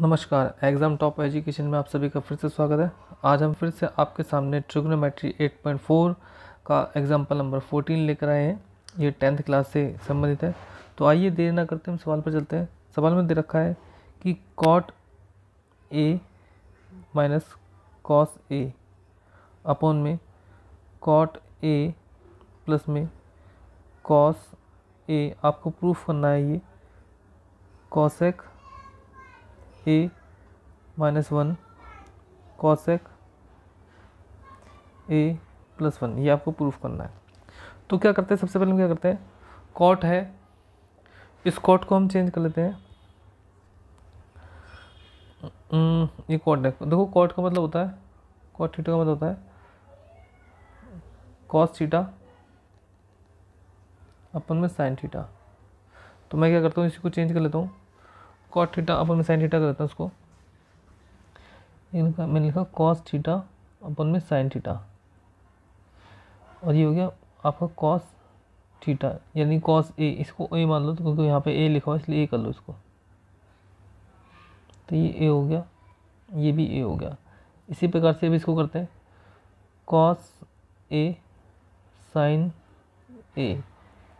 नमस्कार exam top education में आप सभी का फिर से स्वागत है आज हम फिर से आपके सामने ट्रिग्नोमेट्री 8.4 का एग्जाम्पल नंबर 14 लेकर आए हैं ये टेंथ क्लास से संबंधित है तो आइए देर ना करते हम सवाल पर चलते हैं सवाल में दे रखा है कि cot A minus cos A upon में कॉट ए प्लस में कॉस ए आपको प्रूफ करना है ये cosec A minus one cosec A plus one ये आपको प्रूफ करना है तो क्या करते हैं सबसे पहले हम क्या करते हैं कॉट है इस कॉट को हम चेंज कर लेते हैं हम्म, ये कॉट है देखो कॉट का मतलब होता है कॉट थीटा का मतलब होता है कॉस थीटा अपन में साइन थीटा तो मैं क्या करता हूँ इसी को चेंज कर लेता हूँ कॉट थीटा अपन में साइन थीटा कर देता हूँ उसको इनका मैंने लिखा कॉस थीटा अपन में साइन थीटा और ये हो गया आपका कॉस थीटा यानी कॉस ए इसको ए मान लो तो क्योंकि यहाँ पे ए लिखा हुआ इसलिए ए कर लो इसको तो ये ए हो गया ये भी ए हो गया इसी प्रकार से भी इसको करते हैं cos A sine A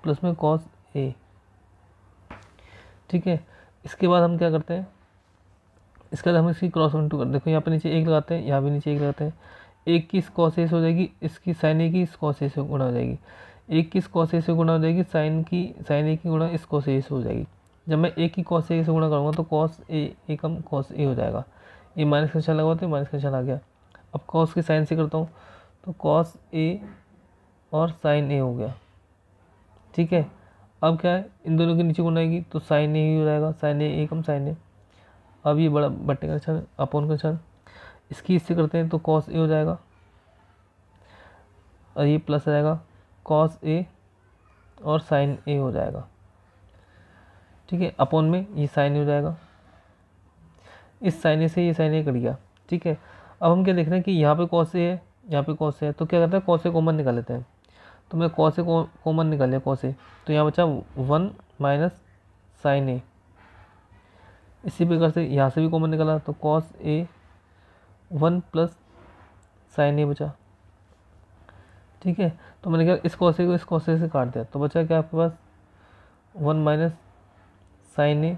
plus में कॉस ए ठीक है इसके बाद हम क्या करते हैं इसके बाद हम इसकी क्रॉस वन टू कर देखो यहाँ पे नीचे एक लगाते हैं यहाँ भी नीचे एक लगाते हैं एक की स्कॉसेस हो जाएगी इसकी साइन ए की स्कॉसेस से गुणा हो जाएगी एक की स्कॉसेस से गुणा हो जाएगी साइन की साइन ए की गुणा स्कॉसेस हो जाएगी जब मैं एक की कॉस ए से गुणा करूँगा तो कॉस ए एकम कॉस ए हो जाएगा ये माइनस का निशान लगा तो माइनस का निशान आ गया अब कॉस के साइन से करता हूँ तो कॉस ए और साइन ए हो गया ठीक है अब क्या है इन दोनों के नीचे कौन आएगी तो साइन ए ही रहेगा साइन ए कम साइन ए अब ये बड़ा बट्टे का निशान अपोन का निशान इसकी इससे करते हैं तो कॉस ए हो जाएगा और ये प्लस रहेगा कॉस ए और साइन ए हो जाएगा ठीक है अपोन में ये साइन हो जाएगा इस साइन ए से ये साइन ए कट गया ठीक है अब हम क्या देख रहे हैं कि यहाँ पे कॉस ए है यहाँ पे कॉस ए है तो क्या करते हैं कॉस ए कॉमन निकाल लेते हैं तो मैं कॉस से कॉमन निकाले कॉस से तो यहाँ बचा वन माइनस साइन ए इसी प्रकार से यहाँ से भी कॉमन निकाला तो cos A one plus sine A बचा ठीक है तो मैंने क्या इस कॉसे को इस कौसे से काट दिया तो बचा क्या आपके पास one minus sine A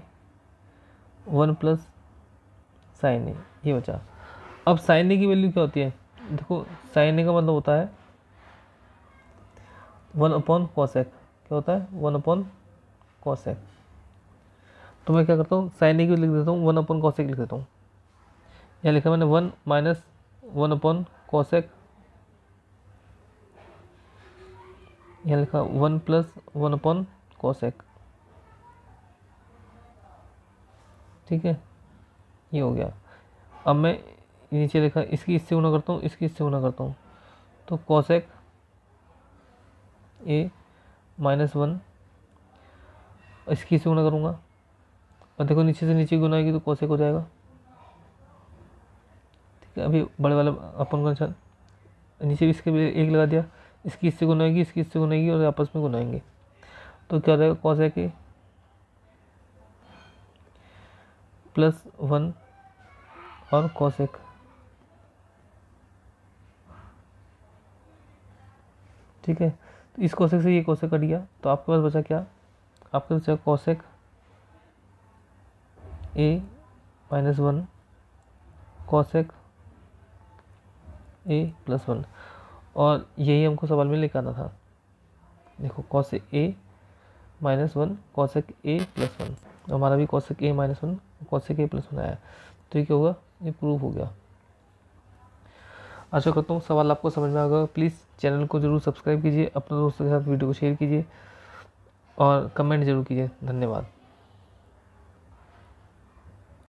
one plus sine A ये बचा अब साइन ए की वैल्यू क्या होती है देखो साइन ए का मतलब होता है वन अपॉन कॉसेक क्या होता है वन अपॉन कॉसेक तो मैं क्या करता हूँ साइन ए लिख देता हूँ वन अपॉन कॉसेक लिख देता हूँ यहाँ लिखा मैंने one minus one upon cosec यहाँ लिखा one plus one upon cosec ठीक है ये हो गया अब मैं नीचे लिखा इसकी इससे गुना करता हूँ इसकी इससे गुना करता हूँ तो कॉसेक ए माइनस वन इसकी से गुना करूँगा और देखो नीचे से नीचे गुना आएगी तो कोसेक हो जाएगा ठीक है अभी बड़े वाला अपन का अच्छा- नीचे भी इसके एक लगा दिया इसकी इससे गुनाएगी इसकी इससे गुनाएगी और आपस में गुनाएंगे तो क्या रहेगा कोसेक ए प्लस वन और एक ठीक है इस कोसेक से ये कोसेक कट गया तो आपके पास बचा क्या आपके पास बचा A minus one cosec A plus one और यही हमको सवाल में लेकर आना था देखो cosec A minus one cosec A plus one हमारा भी cosec A minus one cosec A plus one आया तो ये क्या होगा ये प्रूफ हो गया आशा करता हूँ सवाल आपको समझ में आएगा प्लीज़ चैनल को ज़रूर सब्सक्राइब कीजिए अपने दोस्तों के साथ वीडियो को शेयर कीजिए और कमेंट ज़रूर कीजिए धन्यवाद